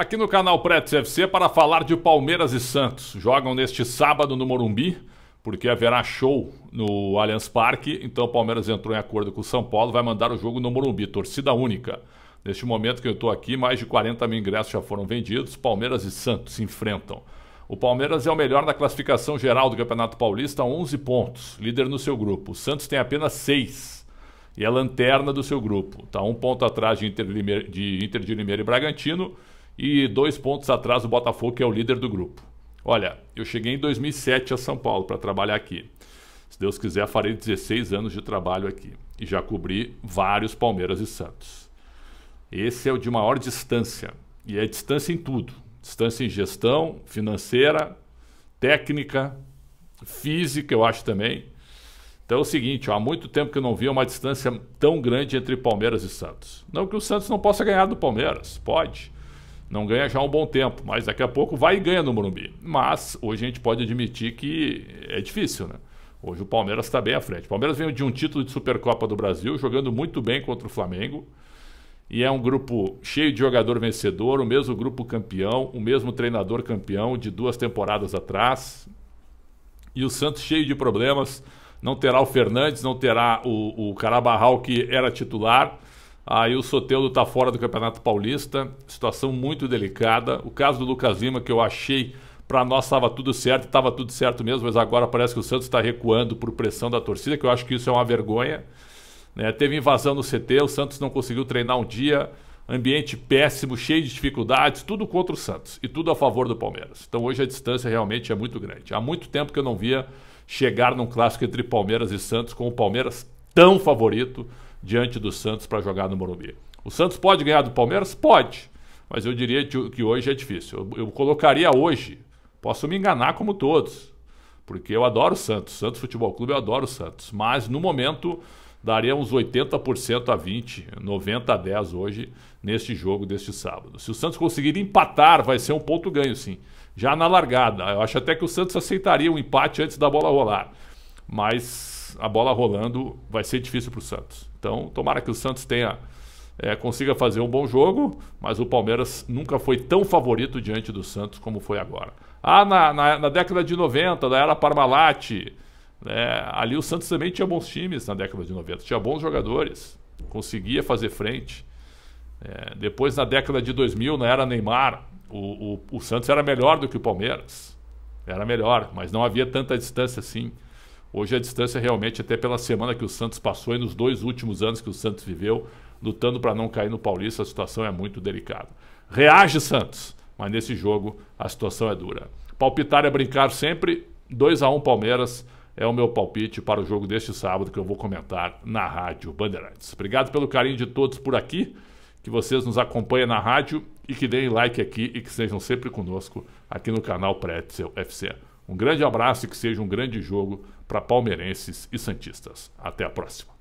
aqui no canal Pretz FC para falar de Palmeiras e Santos. Jogam neste sábado no Morumbi, porque haverá show no Allianz Parque. Então o Palmeiras entrou em acordo com o São Paulo, vai mandar o jogo no Morumbi, torcida única. Neste momento que eu estou aqui, mais de 40 mil ingressos já foram vendidos. Palmeiras e Santos se enfrentam. O Palmeiras é o melhor na classificação geral do Campeonato Paulista, 11 pontos, líder no seu grupo. O Santos tem apenas 6 e é lanterna do seu grupo. Está um ponto atrás de Inter de, Limeira, de Inter de Limeira e Bragantino e dois pontos atrás o Botafogo, que é o líder do grupo. Olha, eu cheguei em 2007 a São Paulo para trabalhar aqui. Se Deus quiser, farei 16 anos de trabalho aqui e já cobri vários Palmeiras e Santos. Esse é o de maior distância e é distância em tudo: distância em gestão, financeira, técnica, física, eu acho também. Então é o seguinte, ó, há muito tempo que eu não via uma distância tão grande entre Palmeiras e Santos. Não que o Santos não possa ganhar do Palmeiras, pode não ganha já há um bom tempo, mas daqui a pouco vai e ganha no Morumbi. Mas hoje a gente pode admitir que é difícil, né? Hoje o Palmeiras está bem à frente. O Palmeiras veio de um título de Supercopa do Brasil, jogando muito bem contra o Flamengo. E é um grupo cheio de jogador vencedor, o mesmo grupo campeão, o mesmo treinador campeão de duas temporadas atrás. E o Santos cheio de problemas. Não terá o Fernandes, não terá o, o Carabarral, que era titular Aí o Soteudo está fora do Campeonato Paulista, situação muito delicada. O caso do Lucas Lima, que eu achei para nós estava tudo certo, estava tudo certo mesmo, mas agora parece que o Santos está recuando por pressão da torcida, que eu acho que isso é uma vergonha. Né? Teve invasão no CT, o Santos não conseguiu treinar um dia, ambiente péssimo, cheio de dificuldades, tudo contra o Santos e tudo a favor do Palmeiras. Então hoje a distância realmente é muito grande. Há muito tempo que eu não via chegar num clássico entre Palmeiras e Santos com o Palmeiras tão favorito diante do Santos para jogar no Morumbi. O Santos pode ganhar do Palmeiras? Pode. Mas eu diria que hoje é difícil. Eu, eu colocaria hoje, posso me enganar como todos, porque eu adoro o Santos. Santos Futebol Clube, eu adoro o Santos. Mas no momento daria uns 80% a 20, 90 a 10 hoje neste jogo deste sábado. Se o Santos conseguir empatar, vai ser um ponto ganho sim. Já na largada, eu acho até que o Santos aceitaria um empate antes da bola rolar mas a bola rolando vai ser difícil para o Santos. Então, tomara que o Santos tenha é, consiga fazer um bom jogo, mas o Palmeiras nunca foi tão favorito diante do Santos como foi agora. Ah, na, na, na década de 90, da era Parmalat, né, ali o Santos também tinha bons times na década de 90, tinha bons jogadores, conseguia fazer frente. É, depois, na década de 2000, na era Neymar, o, o, o Santos era melhor do que o Palmeiras. Era melhor, mas não havia tanta distância assim. Hoje a distância realmente, até pela semana que o Santos passou e nos dois últimos anos que o Santos viveu, lutando para não cair no Paulista, a situação é muito delicada. Reage Santos, mas nesse jogo a situação é dura. Palpitar é brincar sempre, 2 a 1 Palmeiras é o meu palpite para o jogo deste sábado que eu vou comentar na Rádio Bandeirantes. Obrigado pelo carinho de todos por aqui, que vocês nos acompanhem na rádio e que deem like aqui e que sejam sempre conosco aqui no canal Pretzel FC. Um grande abraço e que seja um grande jogo para palmeirenses e santistas. Até a próxima.